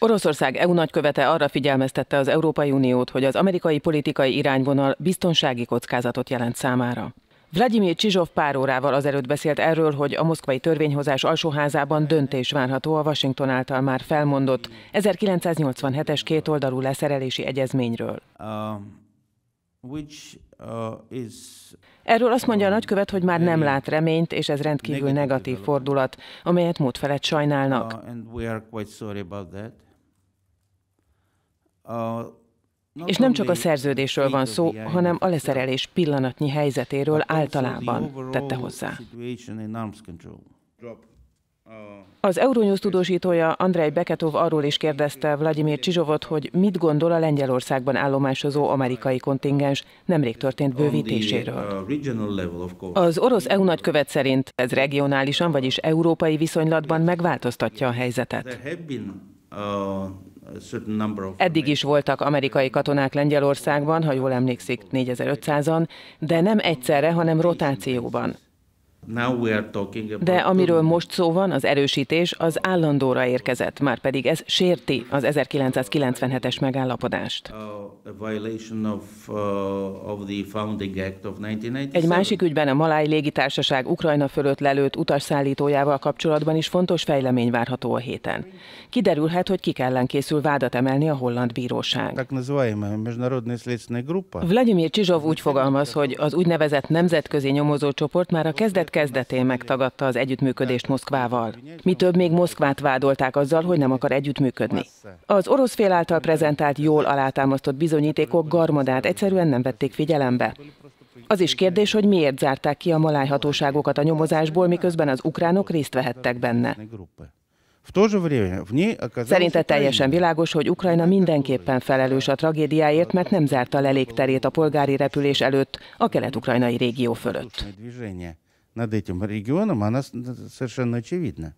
Oroszország EU nagykövete arra figyelmeztette az Európai Uniót, hogy az amerikai politikai irányvonal biztonsági kockázatot jelent számára. Vladimir Csizsov pár órával azelőtt beszélt erről, hogy a moszkvai törvényhozás alsóházában döntés várható a Washington által már felmondott 1987-es kétoldalú leszerelési egyezményről. Um, uh, erről azt mondja a nagykövet, hogy már nem lát reményt, és ez rendkívül negatív fordulat, amelyet mód felett sajnálnak. Uh, és nem csak a szerződésről van szó, hanem a leszerelés pillanatnyi helyzetéről általában tette hozzá. Az Euronews tudósítója Andrei Beketov arról is kérdezte Vladimir Csizsovot, hogy mit gondol a Lengyelországban állomásozó amerikai kontingens nemrég történt uh, bővítéséről. Az orosz EU nagykövet szerint ez regionálisan, vagyis európai viszonylatban megváltoztatja a helyzetet. Eddig is voltak amerikai katonák Lengyelországban, ha jól emlékszik, 4500-an, de nem egyszerre, hanem rotációban. De amiről most szó van, az erősítés az állandóra érkezett, már pedig ez sérti az 1997-es megállapodást. Uh, Egy másik ügyben a Maláj légitársaság Ukrajna fölött lelőtt utasszállítójával kapcsolatban is fontos fejlemény várható a héten. Kiderülhet, hogy kik ellen készül vádat emelni a holland bíróság. Vladimir Csizsov úgy fogalmaz, hogy az úgynevezett nemzetközi nyomozócsoport már a kezdet kezdetén megtagadta az együttműködést Moszkvával. Mi több még Moszkvát vádolták azzal, hogy nem akar együttműködni. Az orosz fél által prezentált jól alátámasztott bizonyítékok garmadát egyszerűen nem vették figyelembe. Az is kérdés, hogy miért zárták ki a maláj hatóságokat a nyomozásból, miközben az ukránok részt vehettek benne. Szerinte teljesen világos, hogy Ukrajna mindenképpen felelős a tragédiáért, mert nem zárta a lelékterét a polgári repülés előtt a kelet-ukrajnai régió fölött. над этим регионом, она совершенно очевидна.